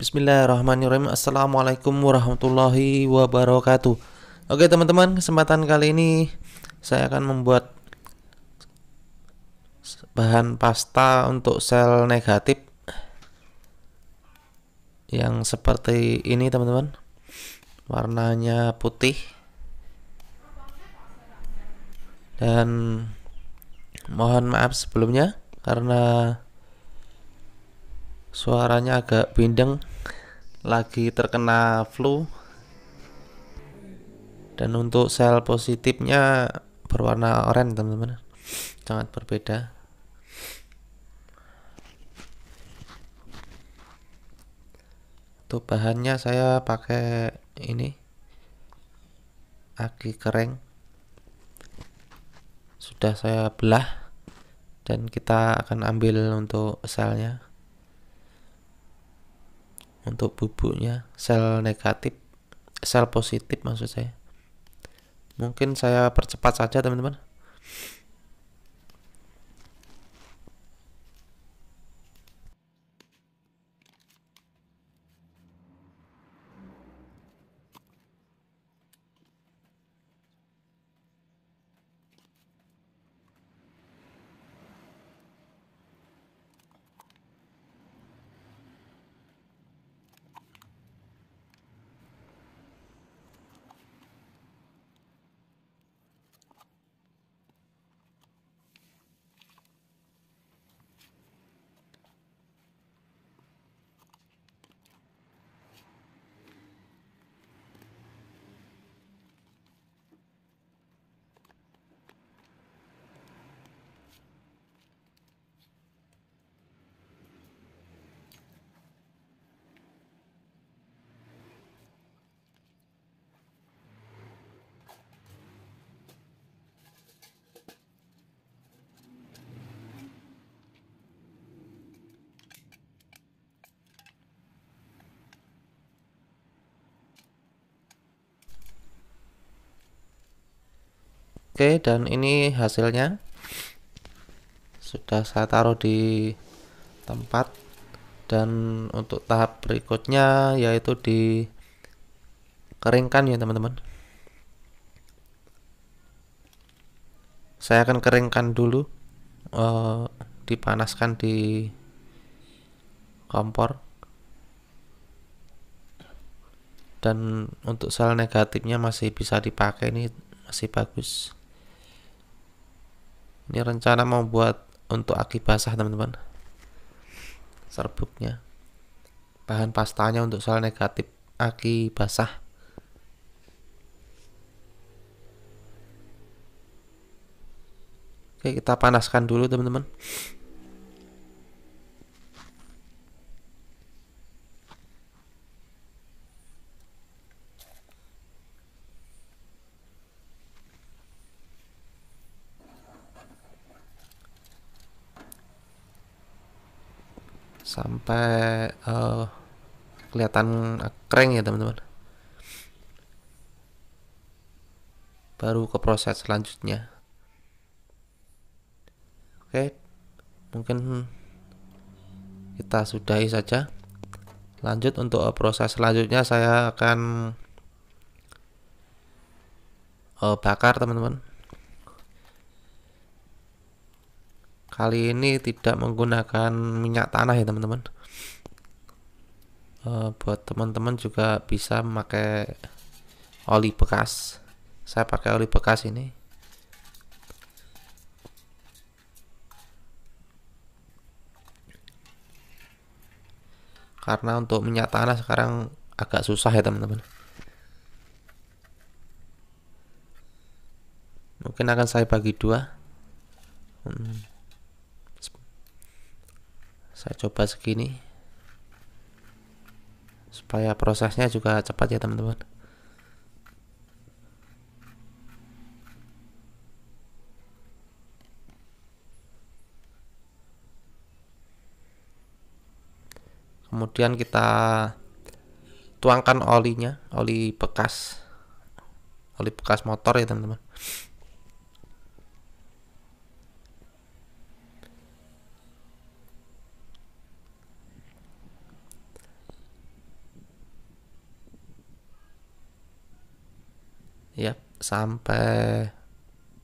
Bismillahirrahmanirrahim Assalamualaikum warahmatullahi wabarakatuh Oke teman-teman kesempatan kali ini Saya akan membuat Bahan pasta untuk sel negatif Yang seperti ini teman-teman Warnanya putih Dan Mohon maaf sebelumnya Karena suaranya agak bindeng lagi terkena flu dan untuk sel positifnya berwarna oranye teman-teman sangat berbeda untuk bahannya saya pakai ini aki kering sudah saya belah dan kita akan ambil untuk selnya untuk bubuknya sel negatif sel positif maksud saya mungkin saya percepat saja teman-teman Oke, dan ini hasilnya. Sudah saya taruh di tempat dan untuk tahap berikutnya yaitu di keringkan ya teman-teman. Saya akan keringkan dulu eh, dipanaskan di kompor. Dan untuk sel negatifnya masih bisa dipakai ini masih bagus ini rencana mau buat untuk aki basah teman-teman serbuknya bahan pastanya untuk soal negatif aki basah oke kita panaskan dulu teman-teman sampai uh, kelihatan kering ya teman-teman baru ke proses selanjutnya oke mungkin kita sudahi saja lanjut untuk proses selanjutnya saya akan uh, bakar teman-teman kali ini tidak menggunakan minyak tanah ya teman-teman Eh, buat teman-teman juga bisa memakai oli bekas saya pakai oli bekas ini karena untuk minyak tanah sekarang agak susah ya teman-teman mungkin akan saya bagi dua hmm. saya coba segini supaya prosesnya juga cepat ya teman-teman kemudian kita tuangkan olinya oli bekas oli bekas motor ya teman-teman sampai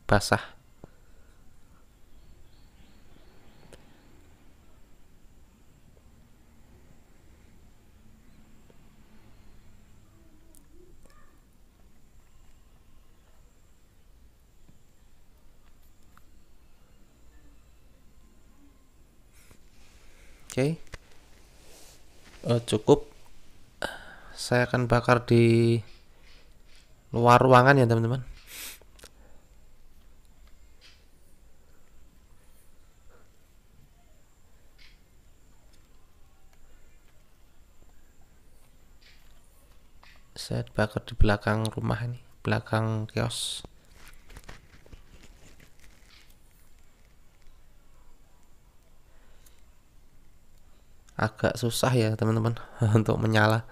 basah oke okay. uh, eh, cukup saya akan bakar di luar ruangan ya teman-teman saya bakar di belakang rumah ini belakang kios agak susah ya teman-teman untuk menyala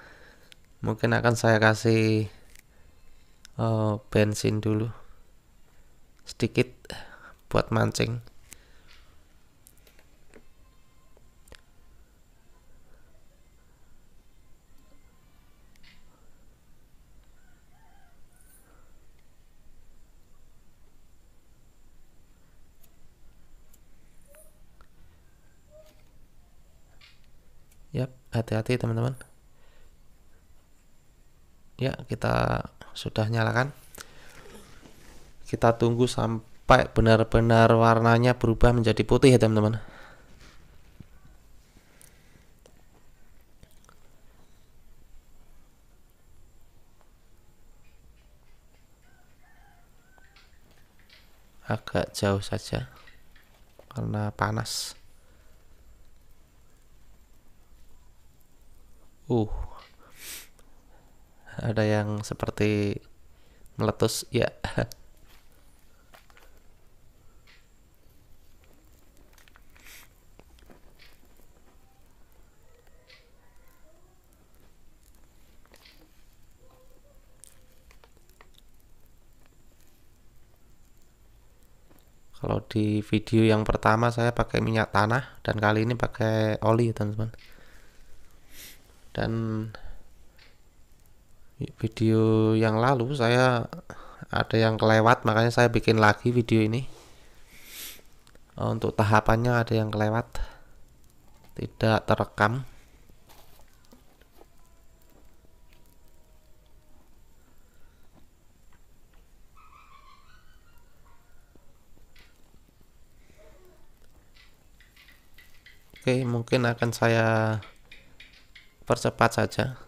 mungkin akan saya kasih uh, bensin dulu sedikit buat mancing Yap, hati-hati teman-teman. Ya, kita sudah nyalakan kita tunggu sampai benar-benar warnanya berubah menjadi putih ya teman-teman agak jauh saja karena panas uh ada yang seperti meletus ya Kalau di video yang pertama saya pakai minyak tanah dan kali ini pakai oli teman-teman. Dan video yang lalu saya ada yang kelewat makanya saya bikin lagi video ini eh, untuk tahapannya ada yang kelewat tidak terekam Oke, mungkin akan saya percepat saja.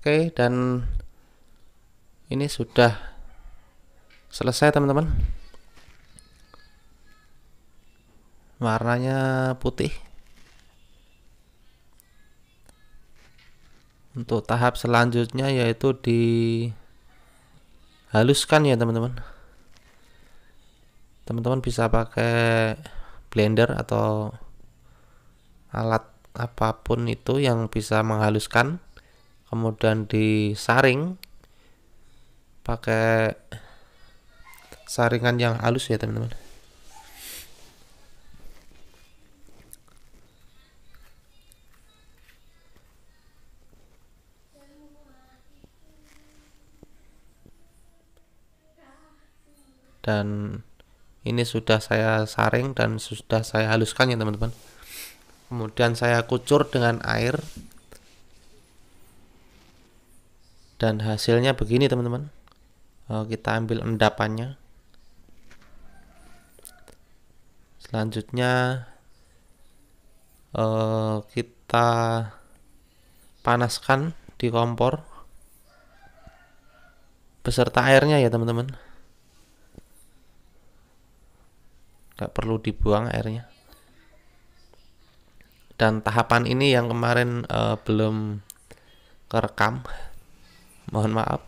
Oke, dan ini sudah selesai teman-teman. Warnanya putih. Untuk tahap selanjutnya yaitu dihaluskan ya teman-teman. Teman-teman bisa pakai blender atau alat apapun itu yang bisa menghaluskan kemudian disaring pakai saringan yang halus ya teman-teman dan ini sudah saya saring dan sudah saya haluskan ya teman-teman kemudian saya kucur dengan air dan hasilnya begini teman-teman eh, kita ambil endapannya selanjutnya eh, kita panaskan di kompor beserta airnya ya teman-teman nggak perlu dibuang airnya dan tahapan ini yang kemarin uh, belum kerekam mohon maaf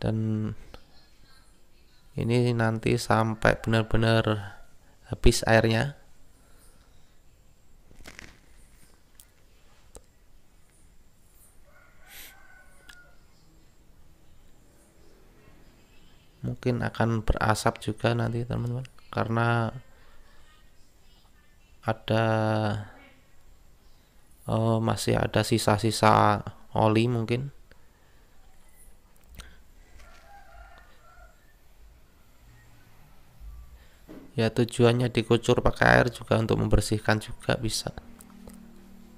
dan ini nanti sampai benar-benar habis airnya mungkin akan berasap juga nanti teman-teman karena ada uh, masih ada sisa-sisa oli mungkin ya tujuannya dikucur pakai air juga untuk membersihkan juga bisa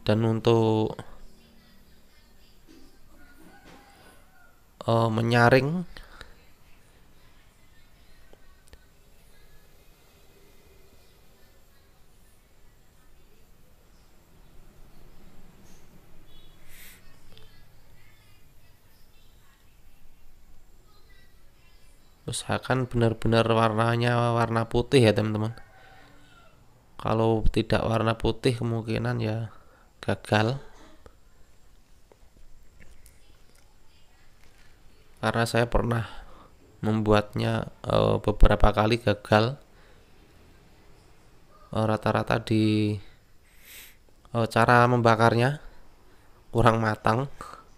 dan untuk uh, menyaring usahakan benar-benar warnanya warna putih ya teman-teman kalau tidak warna putih kemungkinan ya gagal karena saya pernah membuatnya uh, beberapa kali gagal eh, rata-rata uh, di uh, cara membakarnya kurang matang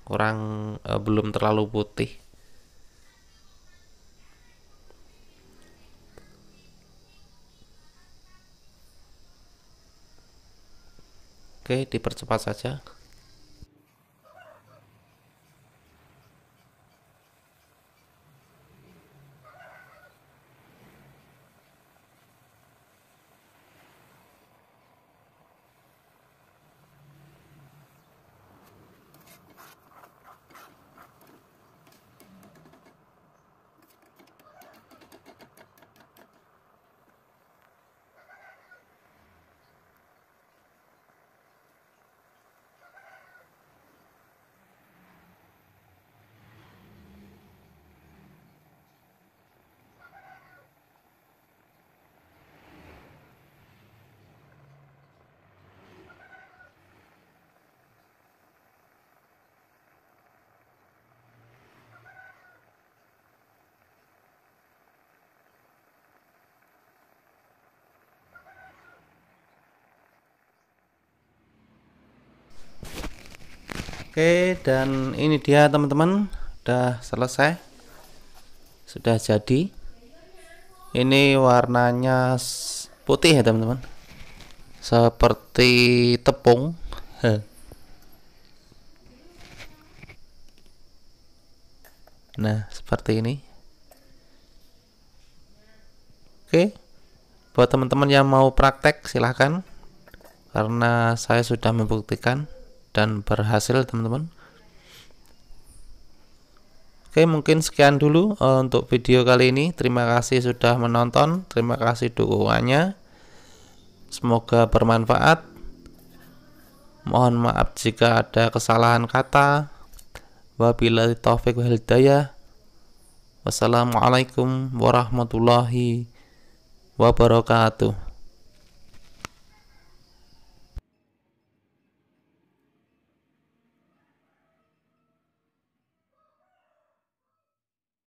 kurang belum terlalu putih Oke, dipercepat saja. Oke dan ini dia teman-teman sudah selesai sudah jadi ini warnanya putih ya teman-teman seperti tepung nah seperti ini Oke buat teman-teman yang mau praktek silahkan karena saya sudah membuktikan dan berhasil teman-teman Oke mungkin sekian dulu eh, untuk video kali ini terima kasih sudah menonton terima kasih dukungannya semoga bermanfaat mohon maaf jika ada kesalahan kata wabillahi taufiq wa hidayah wassalamualaikum warahmatullahi wabarakatuh